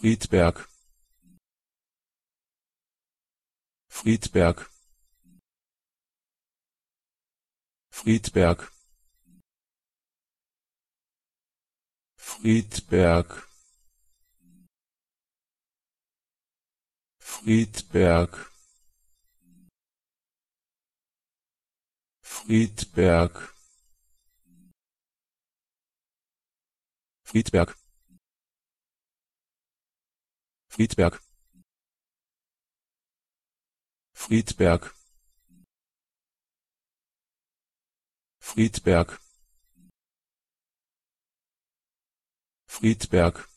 Friedberg Friedberg Friedberg Friedberg Friedberg Friedberg Friedberg Friedberg Friedberg Friedberg Friedberg